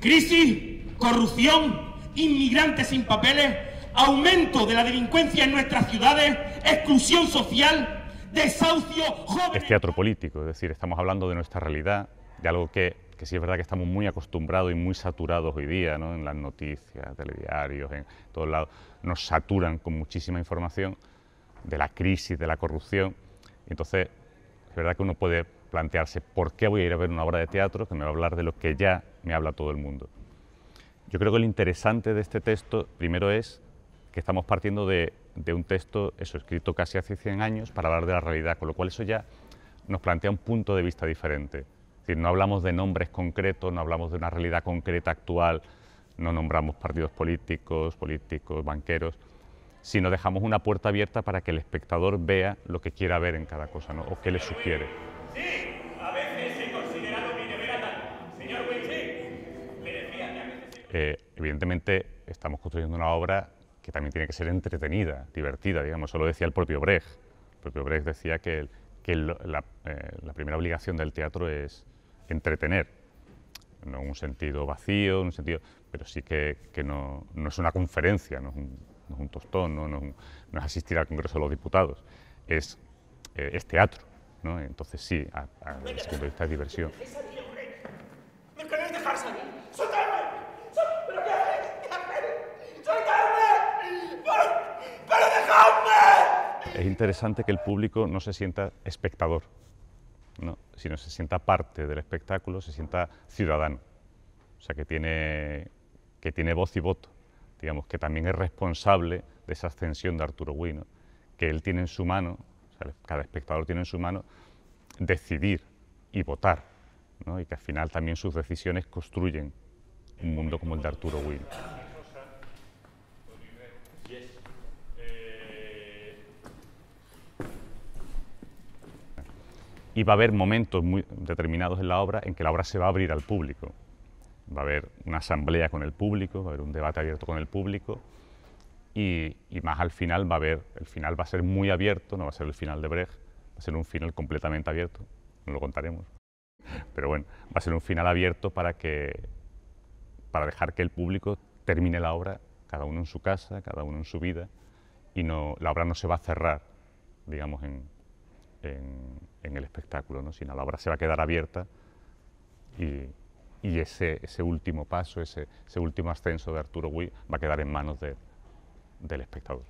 Crisis, corrupción, inmigrantes sin papeles, aumento de la delincuencia en nuestras ciudades, exclusión social, desahucio, jóvenes... Es teatro político, es decir, estamos hablando de nuestra realidad, de algo que, sí es verdad que estamos muy acostumbrados y muy saturados hoy día, ¿no? en las noticias, telediarios, en todos lados, nos saturan con muchísima información de la crisis, de la corrupción. Entonces, es verdad que uno puede plantearse por qué voy a ir a ver una obra de teatro que me va a hablar de lo que ya me habla todo el mundo. Yo creo que lo interesante de este texto, primero es que estamos partiendo de, un texto eso, escrito casi hace 100 años para hablar de la realidad, con lo cual eso ya nos plantea un punto de vista diferente. no hablamos de nombres concretos, no hablamos de una realidad concreta actual, no nombramos partidos políticos, políticos, banqueros, sino dejamos una puerta abierta para que el espectador vea lo que quiera ver en cada cosa o qué le sugiere. Eh, evidentemente estamos construyendo una obra que también tiene que ser entretenida, divertida, digamos, eso lo decía el propio Brecht. El propio Brecht decía que, eh, la, primera obligación del teatro es entretener, no en un sentido vacío, un sentido, pero sí que, no, es una conferencia, no es un, tostón, no, es asistir al Congreso de los Diputados, es, eh, teatro, Entonces sí, a, a, punto es diversión. Es interesante que el público no se sienta espectador, ¿no? sino se sienta parte del espectáculo, se sienta ciudadano. O sea, que tiene, que tiene voz y voto, digamos, que también es responsable de esa ascensión de Arturo Huy, que él tiene en su mano, cada espectador tiene en su mano, decidir y votar, y que al final también sus decisiones construyen un mundo como el de Arturo Will. y va a haber momentos muy determinados en la obra en que la obra se va a abrir al público. Va a haber una asamblea con el público, va a haber un debate abierto con el público y, más al final va a haber, el final va a ser muy abierto, no va a ser el final de Brecht, va a ser un final completamente abierto, no lo contaremos. Pero bueno, va a ser un final abierto para, que, para dejar que el público termine la obra, cada uno en su casa, cada uno en su vida, y no, la obra no se va a cerrar, digamos, en, en, el espectáculo, ¿no? sino la obra se va a quedar abierta y, ese, ese, último paso, ese, último ascenso de Arturo Gui va a quedar en manos del espectador.